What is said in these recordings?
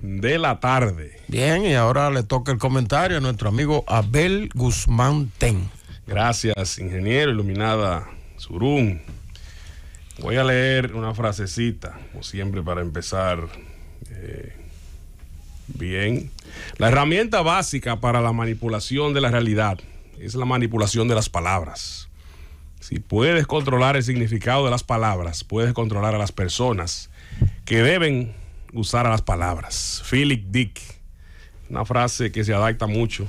de la tarde. Bien, y ahora le toca el comentario a nuestro amigo Abel Guzmán Ten. Gracias, ingeniero iluminada Surún. Voy a leer una frasecita, como siempre, para empezar eh, bien. La herramienta básica para la manipulación de la realidad es la manipulación de las palabras. Si puedes controlar el significado de las palabras, puedes controlar a las personas que deben usar las palabras. Philip Dick, una frase que se adapta mucho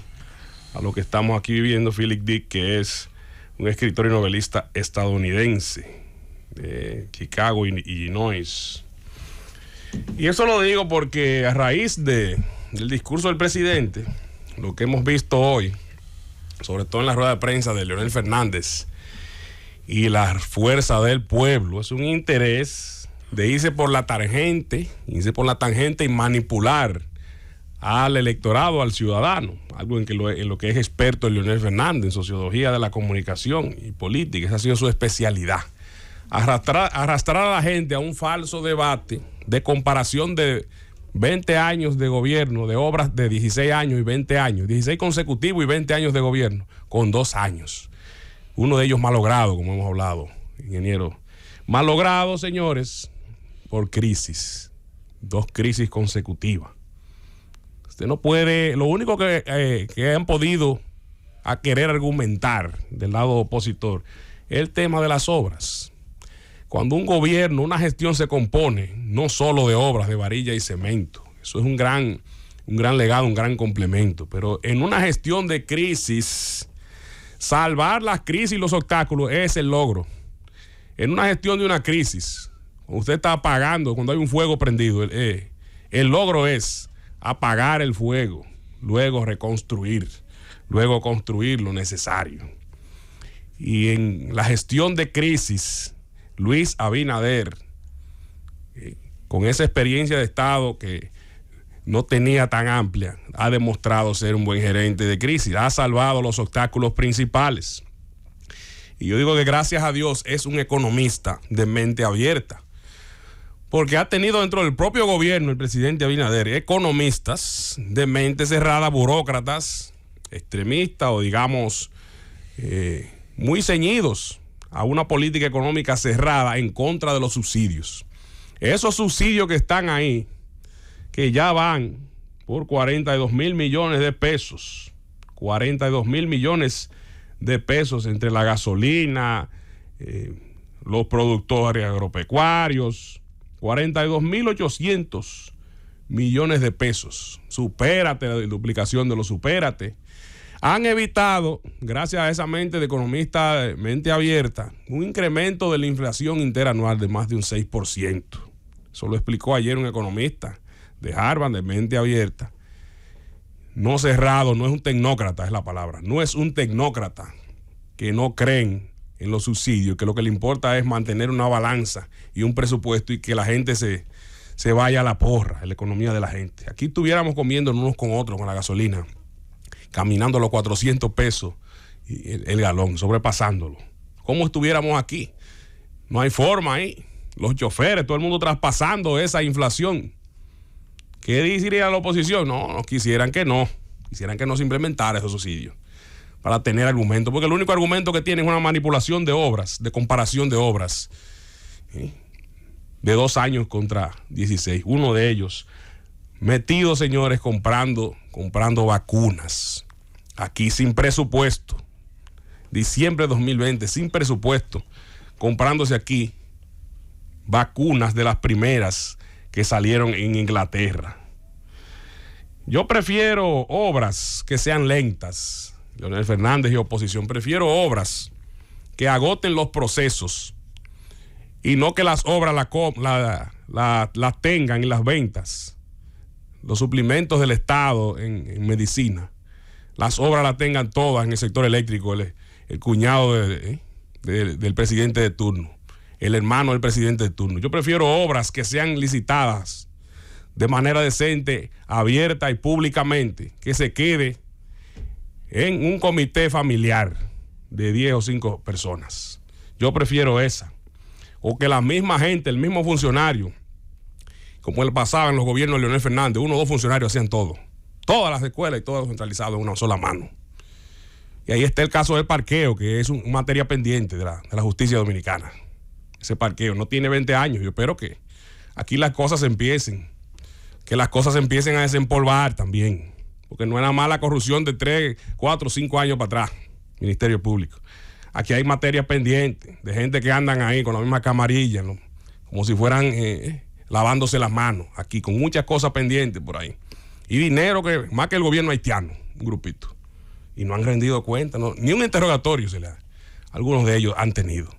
a lo que estamos aquí viviendo. Philip Dick, que es un escritor y novelista estadounidense de Chicago y Illinois. Y eso lo digo porque a raíz de, del discurso del presidente, lo que hemos visto hoy, sobre todo en la rueda de prensa de Leonel Fernández y la fuerza del pueblo, es un interés de irse por la tangente, irse por la tangente y manipular al electorado, al ciudadano, algo en, que lo, que es experto Leonel Fernández en sociología de la comunicación y política, esa ha sido su especialidad. Arrastrar, arrastrar a la gente a un falso debate de comparación de 20 años de gobierno, de obras de 16 años y 20 años, 16 consecutivos y 20 años de gobierno, con dos años. Uno de ellos malogrado, como hemos hablado, ingeniero. Malogrado, señores, por crisis, dos crisis consecutivas. Usted no puede, lo único eh, que, han podido a querer argumentar del lado opositor es el tema de las obras. Cuando un gobierno, una gestión se compone no solo de obras de varilla y cemento, eso es un gran, un gran legado, un gran complemento, pero en una gestión de crisis, salvar las crisis y los obstáculos es el logro. En una gestión de una crisis, Usted está apagando cuando hay un fuego prendido. Eh, eh, el logro es apagar el fuego, luego reconstruir, luego construir lo necesario. Y en la gestión de crisis, Luis Abinader, eh, con esa experiencia de Estado que no tenía tan amplia, ha demostrado ser un buen gerente de crisis, ha salvado los obstáculos principales. Y yo digo que gracias a Dios es un economista de mente abierta, porque ha tenido dentro del propio gobierno el presidente Abinader economistas de mente cerrada, burócratas, extremistas o digamos eh, muy ceñidos a una política económica cerrada en contra de los subsidios. Esos subsidios que están ahí, que ya van por 42 mil millones de pesos, 42 mil millones de pesos entre la gasolina, eh, los productores agropecuarios, 42.800 millones de pesos. Supérate la duplicación de los supérate. Han evitado, gracias a esa mente de economista, eh, mente abierta, un incremento de la inflación interanual de más de un 6%. Eso lo explicó ayer un economista de Harvard, de mente abierta. No cerrado, no es un tecnócrata, es la palabra. No es un tecnócrata que no creen en los subsidios, que lo que le importa es mantener una balanza y un presupuesto y que la gente se, vaya a la porra, la economía de la gente. Aquí estuviéramos comiendo unos con otros con la gasolina, caminando los 400 pesos y el, galón, sobrepasándolo. ¿Cómo estuviéramos aquí? No hay forma ahí. Los choferes, todo el mundo traspasando esa inflación. ¿Qué diría la oposición? No, no quisieran que no. Quisieran que no se implementara esos subsidios para tener argumento, porque el único argumento que tiene es una manipulación de obras, de comparación de obras, de dos años contra 16. Uno de ellos, metido, señores, comprando, comprando vacunas, aquí sin presupuesto, diciembre de 2020, sin presupuesto, comprándose aquí vacunas de las primeras que salieron en Inglaterra. Yo prefiero obras que sean lentas, Leonel Fernández y oposición, prefiero obras que agoten los procesos y no que las obras las tengan en las ventas, los suplementos del Estado en, medicina, las obras las tengan todas en el sector eléctrico, el, el cuñado eh, del presidente de turno, el hermano del presidente de turno. Yo prefiero obras que sean licitadas de manera decente, abierta y públicamente, que se quede en un comité familiar de 10 o 5 personas. Yo prefiero esa. O que la misma gente, el mismo funcionario, como él pasaba en los gobiernos de Leonel Fernández, uno o dos funcionarios hacían todo. Todas las escuelas y todo centralizado en una sola mano. Y ahí está el caso del parqueo, que es una materia pendiente de la, de la justicia dominicana. Ese parqueo no tiene 20 años. Yo espero que aquí las cosas empiecen, que las cosas empiecen a desempolvar también que no era mala corrupción de 3, 4, cinco años para atrás, Ministerio Público. Aquí hay materia pendiente de gente que andan ahí con la misma camarilla, como si fueran eh, eh, lavándose las manos, aquí con muchas cosas pendientes por ahí. Y dinero que más que el gobierno haitiano, un grupito. Y no han rendido cuenta, ni un interrogatorio se le da Algunos de ellos han tenido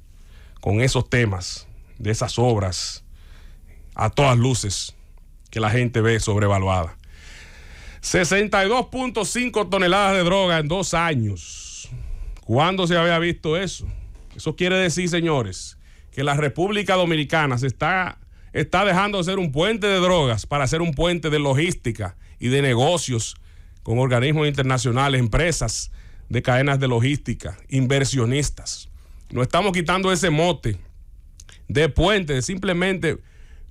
con esos temas, de esas obras, a todas luces, que la gente ve sobrevaluada. 62.5 toneladas de droga en dos años. ¿Cuándo se había visto eso? Eso quiere decir, señores, que la República Dominicana se está, está dejando de ser un puente de drogas para ser un puente de logística y de negocios con organismos internacionales, empresas de cadenas de logística, inversionistas. No estamos quitando ese mote de puente, simplemente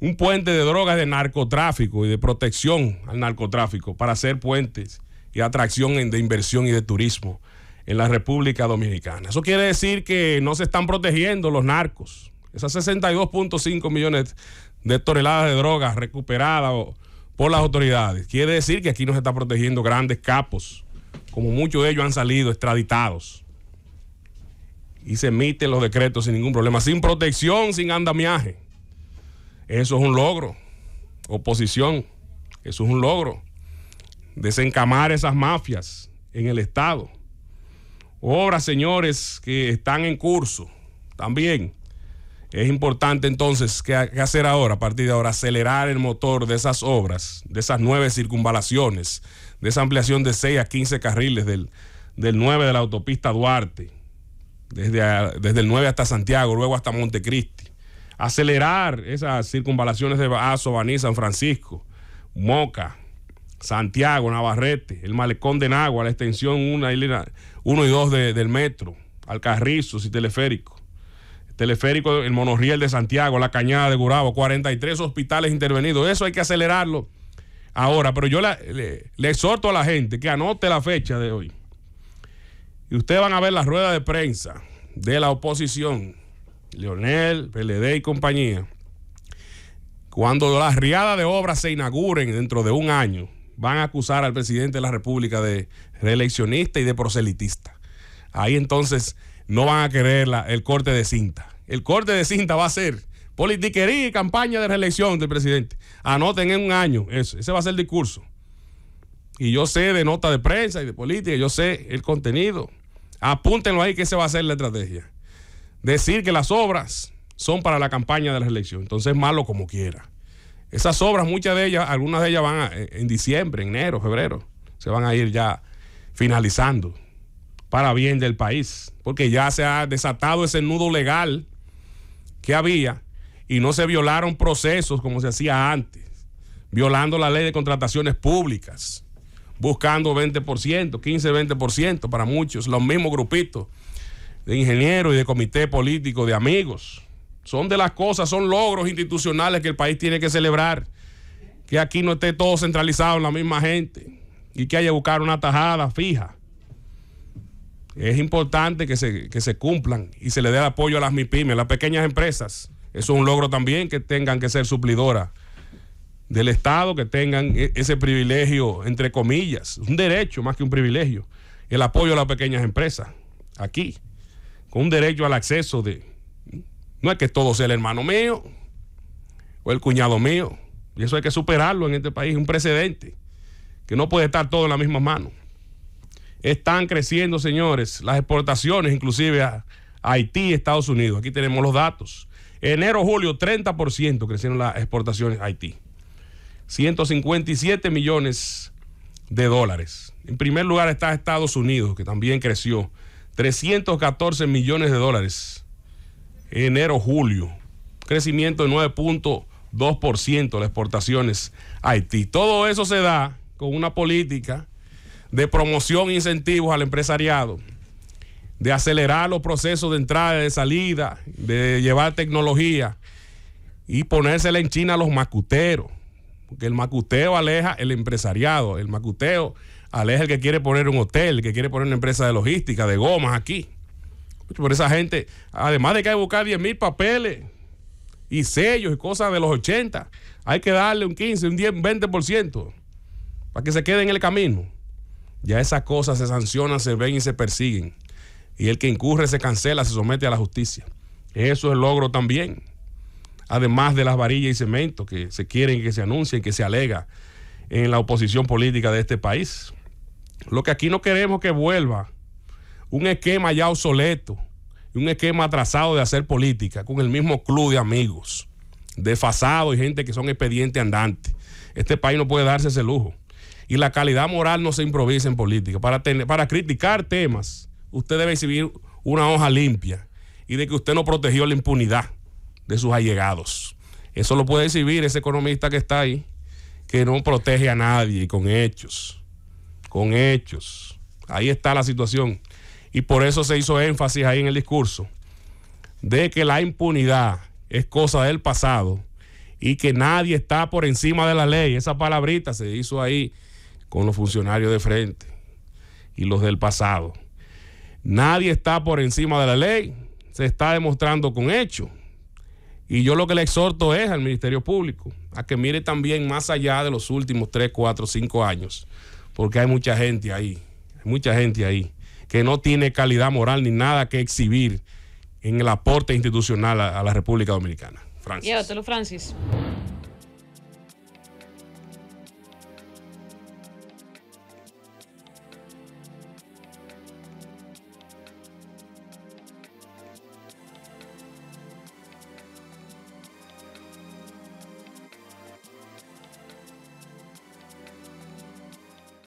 un puente de drogas de narcotráfico y de protección al narcotráfico para ser puentes y atracción de inversión y de turismo en la República Dominicana. Eso quiere decir que no se están protegiendo los narcos. Esas 62.5 millones de toneladas de drogas recuperadas por las autoridades. Quiere decir que aquí no se está protegiendo grandes capos, como muchos de ellos han salido extraditados. Y se emiten los decretos sin ningún problema, sin protección, sin andamiaje. Eso es un logro. Oposición, eso es un logro. Desencamar esas mafias en el Estado. Obras, señores, que están en curso también. Es importante entonces, ¿qué, hacer ahora? A partir de ahora, acelerar el motor de esas obras, de esas nueve circunvalaciones, de esa ampliación de 6 a 15 carriles del, 9 de la autopista Duarte, desde, desde el 9 hasta Santiago, luego hasta Montecristi acelerar esas circunvalaciones de Aso, Baní, San Francisco, Moca, Santiago, Navarrete, el malecón de Nagua, la extensión 1 y 2 del metro, Alcarrizos y Teleférico. teleférico, el monorriel de Santiago, la cañada de Gurabo, 43 hospitales intervenidos. Eso hay que acelerarlo ahora. Pero yo le, le, exhorto a la gente que anote la fecha de hoy. Y ustedes van a ver la rueda de prensa de la oposición Leonel, PLD y compañía, cuando las riadas de obras se inauguren dentro de un año, van a acusar al presidente de la República de reeleccionista y de proselitista. Ahí entonces no van a querer la, el corte de cinta. El corte de cinta va a ser politiquería y campaña de reelección del presidente. Anoten en un año eso. Ese va a ser el discurso. Y yo sé de nota de prensa y de política, yo sé el contenido. Apúntenlo ahí que esa va a ser la estrategia decir que las obras son para la campaña de la elección. Entonces, malo como quiera. Esas obras, muchas de ellas, algunas de ellas van eh, en diciembre, enero, febrero, se van a ir ya finalizando para bien del país, porque ya se ha desatado ese nudo legal que había y no se violaron procesos como se hacía antes, violando la ley de contrataciones públicas, buscando 20%, 15, 20% para muchos, los mismos grupitos de ingenieros y de comité político, de amigos. Son de las cosas, son logros institucionales que el país tiene que celebrar. Que aquí no esté todo centralizado en la misma gente y que haya que buscar una tajada fija. Es importante que se, cumplan y se le dé el apoyo a las MIPIMES, a las pequeñas empresas. Eso es un logro también que tengan que ser suplidoras del Estado, que tengan e, ese privilegio, entre comillas, un derecho más que un privilegio, el apoyo a las pequeñas empresas aquí con un derecho al acceso de... No es que todo sea el hermano mío o el cuñado mío. Y eso hay que superarlo en este país, un precedente, que no puede estar todo en la misma mano. Están creciendo, señores, las exportaciones, inclusive a Haití y Estados Unidos. Aquí tenemos los datos. Enero, julio, 30% crecieron las exportaciones a Haití. 157 millones de dólares. En primer lugar está Estados Unidos, que también creció 314 millones de dólares. Enero, julio. Crecimiento de 9.2% las exportaciones Haití. Todo eso se da con una política de promoción e incentivos al empresariado, de acelerar los procesos de entrada y de salida, de llevar tecnología y ponérsela en China a los macuteros, porque el macuteo aleja el empresariado, el macuteo ...aleja el que quiere poner un hotel, que quiere poner una empresa de logística, de gomas aquí. Por esa gente, además de que hay que buscar 10 mil papeles y sellos y cosas de los 80, hay que darle un 15, un 10, un 20% para que se quede en el camino. Ya esas cosas se sancionan, se ven y se persiguen. Y el que incurre se cancela, se somete a la justicia. Eso es logro también. Además de las varillas y cemento que se quieren, que se anuncian, que se alega en la oposición política de este país. Lo que aquí no queremos que vuelva un esquema ya obsoleto, un esquema atrasado de hacer política con el mismo club de amigos, desfasados y gente que son expediente andante. Este país no puede darse ese lujo. Y la calidad moral no se improvisa en política. Para, para criticar temas, usted debe exhibir una hoja limpia y de que usted no protegió la impunidad de sus allegados. Eso lo puede exhibir ese economista que está ahí, que no protege a nadie con hechos con hechos. Ahí está la situación. Y por eso se hizo énfasis ahí en el discurso de que la impunidad es cosa del pasado y que nadie está por encima de la ley. Esa palabrita se hizo ahí con los funcionarios de frente y los del pasado. Nadie está por encima de la ley, se está demostrando con hechos. Y yo lo que le exhorto es al Ministerio Público a que mire también más allá de los últimos 3, 4, 5 años porque hay mucha gente ahí, mucha gente ahí que no tiene calidad moral ni nada que exhibir en el aporte institucional a, la República Dominicana. Francis.